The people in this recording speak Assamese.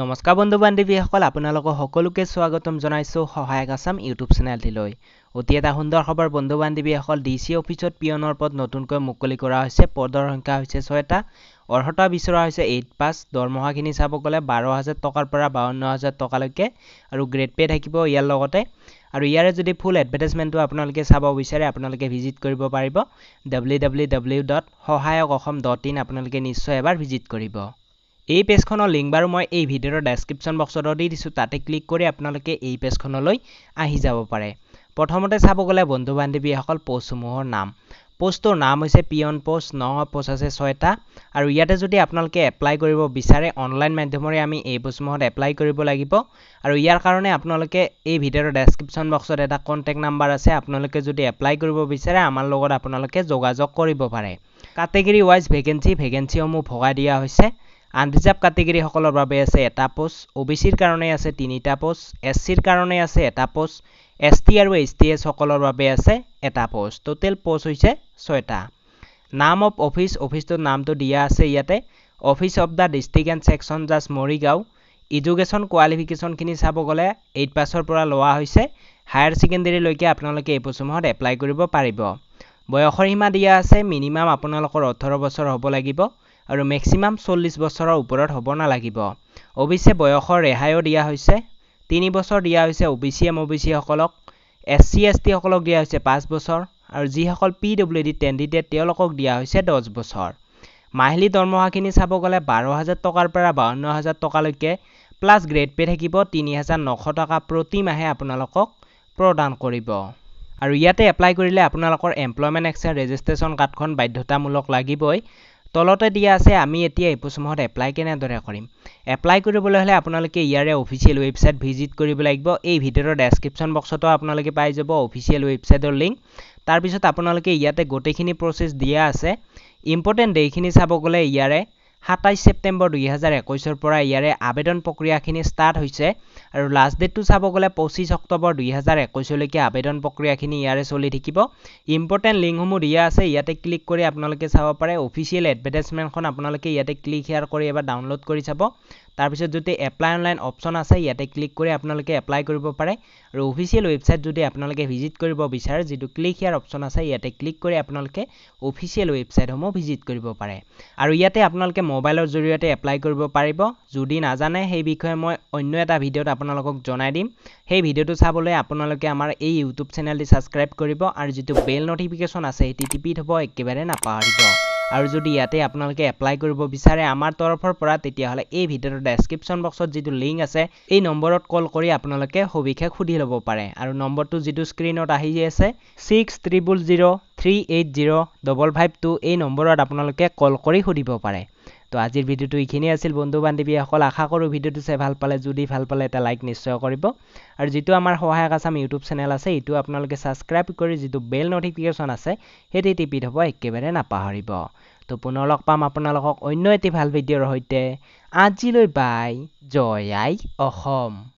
নমস্কাৰ বন্ধু বান্ধৱীসকল আপোনালোকক সকলোকে স্বাগতম জনাইছোঁ সহায়ক আছাম ইউটিউব চেনেলটিলৈ অতি এটা সুন্দৰ খবৰ বন্ধু বান্ধৱীসকল ডি চি অফিচত পিয়নৰ পদ নতুনকৈ মুকলি কৰা হৈছে পদৰ সংখ্যা হৈছে ছয়টা অৰ্হতা বিচৰা হৈছে এইট পাছ দৰমহাখিনি চাব গ'লে বাৰ হাজাৰ টকাৰ পৰা বাৱন্ন হাজাৰ টকালৈকে আৰু গ্ৰেড পে থাকিব ইয়াৰ লগতে আৰু ইয়াৰে যদি ফুল এডভাৰটাইজমেণ্টটো আপোনালোকে চাব বিচাৰে আপোনালোকে ভিজিট কৰিব পাৰিব ডাব্লিউ ডাব্লিউ ডাব্লিউ ডট সহায়ক অসম ডট ইন আপোনালোকে নিশ্চয় এবাৰ ভিজিট কৰিব এই পেজখনৰ লিংক বাৰু মই এই ভিডিঅ'ৰ ডেছক্ৰিপশ্যন বক্সত দি দিছোঁ তাতে ক্লিক কৰি আপোনালোকে এই পেজখনলৈ আহি যাব পাৰে প্ৰথমতে চাব গ'লে বন্ধু বান্ধৱীসকল পষ্টসমূহৰ নাম পষ্টটোৰ নাম হৈছে পিয়ন পষ্ট ন পষ্ট আছে ছয়টা আৰু ইয়াতে যদি আপোনালোকে এপ্লাই কৰিব বিচাৰে অনলাইন মাধ্যমেৰে আমি এই পষ্টসমূহত এপ্লাই কৰিব লাগিব আৰু ইয়াৰ কাৰণে আপোনালোকে এই ভিডিঅ'ৰ ডেছক্ৰিপশ্যন বক্সত এটা কণ্টেক্ট নাম্বাৰ আছে আপোনালোকে যদি এপ্লাই কৰিব বিচাৰে আমাৰ লগত আপোনালোকে যোগাযোগ কৰিব পাৰে কেটেগৰী ৱাইজ ভেকেঞ্চি ভেকেঞ্চিসমূহ ভগাই দিয়া হৈছে আনৰিজাৰ্ভ আনৰিজাৰ্ভ বাবে আছে এটা প'ষ্ট অ' বি চিৰ কাৰণে আছে তিনিটা প'ষ্ট এছ চিৰ কাৰণে আছে এটা প'ষ্ট এছ টি আৰু এছ টি এস বাবে আছে এটা পষ্ট টোটেল প'ষ্ট হৈছে ছয়টা নাম অফ অফিচ অফিসটোর নামটো দিয়া আছে ইয়াতে office of the district and section জাজ মৰিগাঁও এডুকেশ্যন কোৱালিফিকেশ্যনখিনি চাব গ'লে এইট পাছৰ পৰা লোৱা হৈছে হায়াৰ ছেকেণ্ডেৰীলৈকে আপোনালোকে এই পোস্টসমূহত এপ্লাই কৰিব পাৰিব বয়সৰ সীমা দিয়া আছে মিনিমাম আপোনালোকৰ ওঠৰ বছৰ হব লাগিব আৰু মেক্সিমাম চল্লিছ বছৰৰ ওপৰত হ'ব নালাগিব অৱশ্যে বয়সৰ ৰেহাইও দিয়া হৈছে তিনি বছৰ দিয়া হৈছে O' B C M O' B চিসকলক এছ চি এছ টিসকলক দিয়া হৈছে পাঁচ বছৰ আৰু যিসকল পি ডব্লিউ ডি কেণ্ডিডেট তেওঁলোকক দিয়া হৈছে দহ বছৰ মাহিলী দৰমহাখিনি চাব গ'লে বাৰ হাজাৰ টকাৰ পৰা বাৱন্ন হাজাৰ টকালৈকে প্লাছ গ্ৰেড পে থাকিব তিনি হাজাৰ নশ টকা প্ৰতি মাহে আপোনালোকক প্ৰদান কৰিব আৰু ইয়াতে এপ্লাই কৰিলে আপোনালোকৰ এমপ্লয়মেণ্ট এক্সেঞ্জ ৰেজিষ্ট্ৰেশ্যন কাৰ্ডখন বাধ্যতামূলক লাগিবই তলতে দিয়া আছে আমি এতিয়া ইপোচমহত এপ্লাই কেনেদৰে কৰিম এপ্লাই কৰিবলৈ হ'লে আপোনালোকে ইয়াৰে অফিচিয়েল ৱেবছাইট ভিজিট কৰিব লাগিব এই ভিডিঅ'ৰ ডেছক্ৰিপশ্যন বক্সতো আপোনালোকে পাই যাব অফিচিয়েল ৱেবছাইটৰ লিংক তাৰপিছত আপোনালোকে ইয়াতে গোটেইখিনি প্ৰচেছ দিয়া আছে ইম্পৰ্টেণ্ট এইখিনি চাব গ'লে ইয়াৰে সাতাইছ ছেপ্টেম্বৰ দুহেজাৰ একৈছৰ পৰা ইয়াৰে আবেদন প্ৰক্ৰিয়াখিনি ষ্টাৰ্ট হৈছে আৰু লাষ্ট ডেটটো চাব গ'লে পঁচিছ অক্টোবৰ দুহেজাৰ একৈছলৈকে আবেদন প্ৰক্ৰিয়াখিনি ইয়াৰে চলি থাকিব ইম্পৰ্টেণ্ট লিংকসমূহ দিয়া আছে ইয়াতে ক্লিক কৰি আপোনালোকে চাব পাৰে অফিচিয়েল এডভাৰটাইজমেণ্টখন আপোনালোকে ইয়াতে ক্লিক শ্বেয়াৰ কৰি এবাৰ ডাউনলোড কৰি চাব তাৰপিছত যদি এপ্লাই অনলাইন অপশ্যন আছে ইয়াতে ক্লিক কৰি আপোনালোকে এপ্লাই কৰিব পাৰে আৰু অফিচিয়েল ৱেবছাইট যদি আপোনালোকে ভিজিট কৰিব বিচাৰে যিটো ক্লিক ইয়াৰ অপশ্যন আছে ইয়াতে ক্লিক কৰি আপোনালোকে অফিচিয়েল ৱেবছাইটসমূহ ভিজিট কৰিব পাৰে আৰু ইয়াতে আপোনালোকে মোবাইলৰ জৰিয়তে এপ্লাই কৰিব পাৰিব যদি নাজানে সেই বিষয়ে মই অন্য এটা ভিডিঅ'ত আপোনালোকক জনাই দিম সেই ভিডিঅ'টো চাবলৈ আপোনালোকে আমাৰ এই ইউটিউব চেনেলটি ছাবস্ক্ৰাইব কৰিব আৰু যিটো বেল ন'টিফিকেশ্যন আছে সেইটি টিপি থ'ব একেবাৰে নাপাহৰিব আৰু যদি ইয়াতে আপোনালোকে এপ্লাই কৰিব বিচাৰে আমাৰ তৰফৰ পৰা তেতিয়াহ'লে এই ভিডিঅ'টোৰ ডেছক্ৰিপশ্যন বক্সত যিটো লিংক আছে এই নম্বৰত কল কৰি আপোনালোকে সবিশেষ সুধি ল'ব পাৰে আৰু নম্বৰটো যিটো স্ক্ৰীণত আহি আছে six triple zero' three eight zero' double five two এই নম্বৰত আপোনালোকে কল কৰি সুধিব পাৰে তো আজির ভিডিওটো এইখিনি আছিল বন্ধু বান্ধবী সকল আশা করো ভিডিওটো চাই ভাল পালে যদি ভাল পালে এটা লাইক নিশ্চয় করব আর যেটা আমার সহায়ক আসাম ইউটিউব চ্যানেল আছে এই আপনাদের সাবস্ক্রাইব করে যে বেল নোটিফিকেশন আছে সেটি টিপি থব একবারে নাপাহরিব তো পুনৰ পাম আপনাৰ অন্য এটি ভাল ভিডিওৰ সহ আজিলে বাই জয় আই অসম